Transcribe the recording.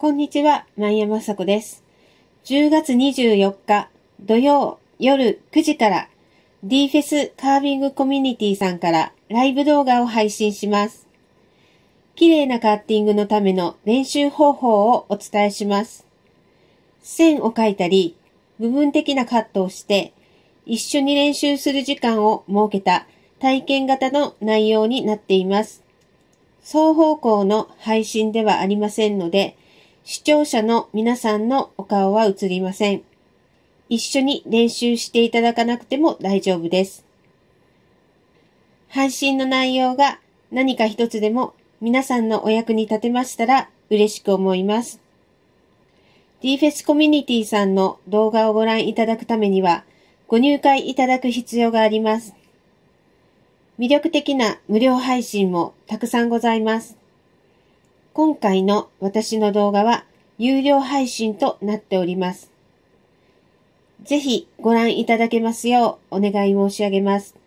こんにちは、前山さこです。10月24日土曜夜9時から D フェスカービングコミュニティさんからライブ動画を配信します。綺麗なカッティングのための練習方法をお伝えします。線を描いたり、部分的なカットをして、一緒に練習する時間を設けた体験型の内容になっています。双方向の配信ではありませんので、視聴者の皆さんのお顔は映りません。一緒に練習していただかなくても大丈夫です。配信の内容が何か一つでも皆さんのお役に立てましたら嬉しく思います。DFES コミュニティさんの動画をご覧いただくためにはご入会いただく必要があります。魅力的な無料配信もたくさんございます。今回の私の動画は有料配信となっております。ぜひご覧いただけますようお願い申し上げます。